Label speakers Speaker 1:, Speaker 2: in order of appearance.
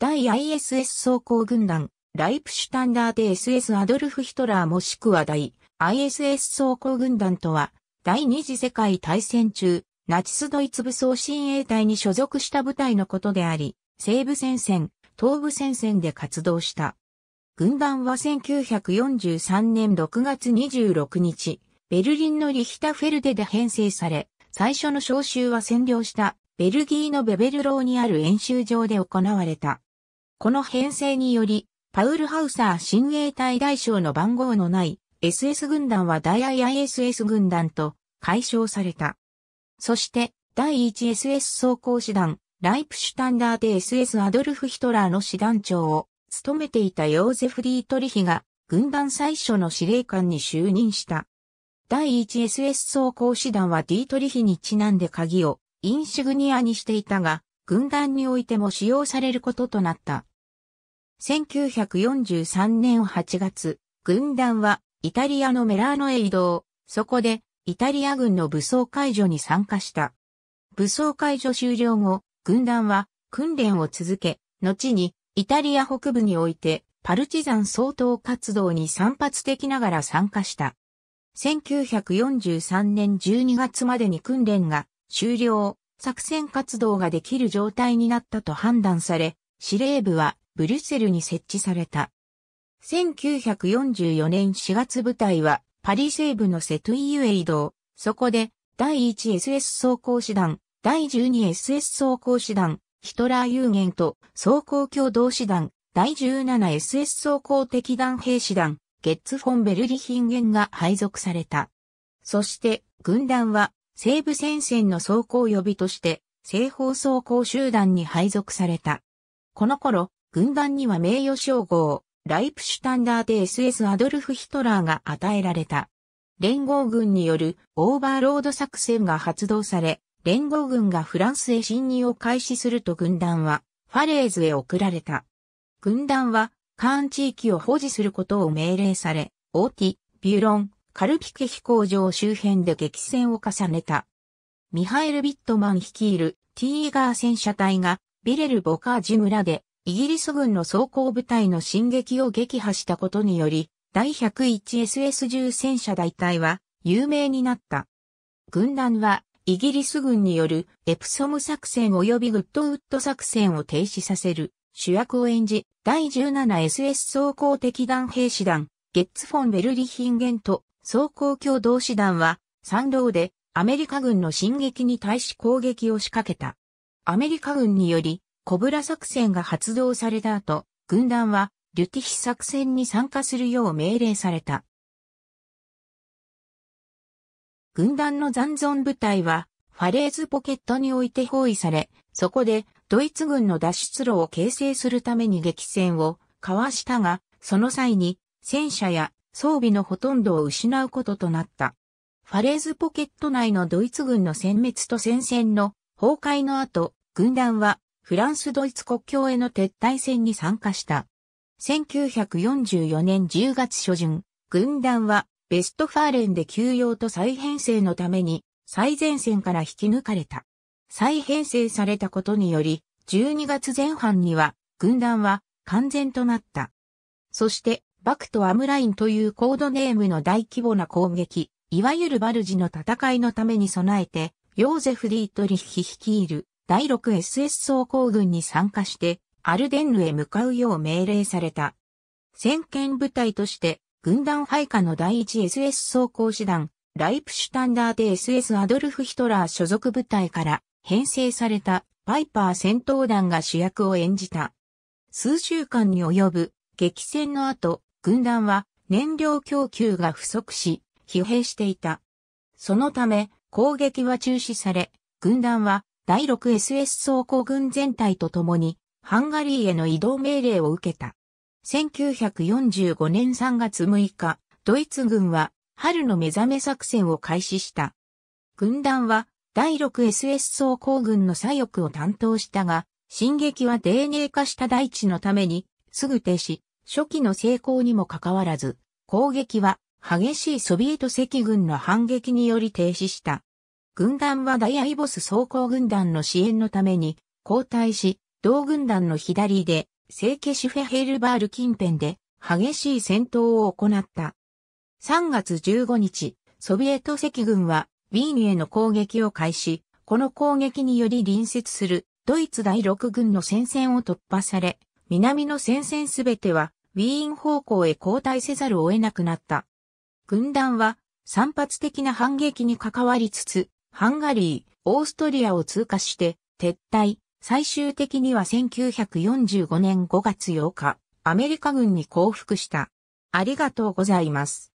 Speaker 1: 第 ISS 装甲軍団、ライプシュタンダーテ SS アドルフ・ヒトラーもしくは第 ISS 装甲軍団とは、第二次世界大戦中、ナチスドイツ武装親衛隊に所属した部隊のことであり、西部戦線、東部戦線で活動した。軍団は1943年6月26日、ベルリンのリヒタフェルデで編成され、最初の招集は占領したベルギーのベベルローにある演習場で行われた。この編成により、パウルハウサー親衛隊大将の番号のない SS 軍団は第 IISS 軍団と解消された。そして、第 1SS 装甲師団、ライプシュタンダーテ SS アドルフ・ヒトラーの師団長を務めていたヨーゼフ・ディートリヒが軍団最初の司令官に就任した。第 1SS 装甲師団はディートリヒにちなんで鍵をインシグニアにしていたが、軍団においても使用されることとなった。1943年8月、軍団はイタリアのメラーノへ移動、そこでイタリア軍の武装解除に参加した。武装解除終了後、軍団は訓練を続け、後にイタリア北部においてパルチザン総統活動に散発的ながら参加した。1943年12月までに訓練が終了、作戦活動ができる状態になったと判断され、司令部はブリュッセルに設置された。1944年4月部隊はパリ西部のセトゥイユへ移動。そこで第 1SS 装甲師団、第 12SS 装甲師団、ヒトラー有限と装甲共同師団、第 17SS 装甲敵団兵士団、ゲッツ・フォン・ベルリヒンゲンが配属された。そして、軍団は西部戦線の装甲予備として、西方装甲集団に配属された。この頃、軍団には名誉称号、ライプシュタンダーで SS アドルフ・ヒトラーが与えられた。連合軍によるオーバーロード作戦が発動され、連合軍がフランスへ侵入を開始すると軍団はファレーズへ送られた。軍団はカーン地域を保持することを命令され、オーティ、ビューロン、カルピケ飛行場周辺で激戦を重ねた。ミハエル・ビットマン率いるティーガー戦車隊がビレル・ボカージュ村でイギリス軍の装甲部隊の進撃を撃破したことにより、第1 0 1 s s 1戦車大隊は有名になった。軍団はイギリス軍によるエプソム作戦及びグッドウッド作戦を停止させる主役を演じ、第 17SS 装甲敵団兵士団、ゲッツ・フォン・ベルリヒンゲント装甲共同志団は、山道でアメリカ軍の進撃に対し攻撃を仕掛けた。アメリカ軍により、コブラ作戦が発動された後、軍団は、リュティヒ作戦に参加するよう命令された。軍団の残存部隊は、ファレーズポケットにおいて包囲され、そこで、ドイツ軍の脱出路を形成するために激戦を交わしたが、その際に、戦車や装備のほとんどを失うこととなった。ファレーズポケット内のドイツ軍の殲滅と戦線の崩壊の後、軍団はフランスドイツ国境への撤退戦に参加した。1944年10月初旬、軍団はベストファーレンで休養と再編成のために最前線から引き抜かれた。再編成されたことにより、12月前半には軍団は完全となった。そしてバクト・アムラインというコードネームの大規模な攻撃、いわゆるバルジの戦いのために備えて、ヨーゼフ・ディートリッヒ率いる第 6SS 総工軍に参加して、アルデンヌへ向かうよう命令された。先見部隊として、軍団配下の第 1SS 総工師団、ライプシュタンダーで SS アドルフ・ヒトラー所属部隊から編成されたパイパー戦闘団が主役を演じた。数週間に及ぶ激戦の後、軍団は燃料供給が不足し、疲弊していた。そのため、攻撃は中止され、軍団は第 6SS 装甲軍全体と共に、ハンガリーへの移動命令を受けた。1945年3月6日、ドイツ軍は春の目覚め作戦を開始した。軍団は第 6SS 装甲軍の左翼を担当したが、進撃は丁寧化した大地のためにすぐ停止。初期の成功にもかかわらず、攻撃は激しいソビエト赤軍の反撃により停止した。軍団はダイアイボス装甲軍団の支援のために交代し、同軍団の左で、聖ケシュフェヘルバール近辺で激しい戦闘を行った。3月15日、ソビエト赤軍はウィーンへの攻撃を開始、この攻撃により隣接するドイツ第6軍の戦線を突破され、南の戦線すべてはウィーン方向へ交代せざるを得なくなった。軍団は散発的な反撃に関わりつつ、ハンガリー、オーストリアを通過して撤退、最終的には1945年5月8日、アメリカ軍に降伏した。ありがとうございます。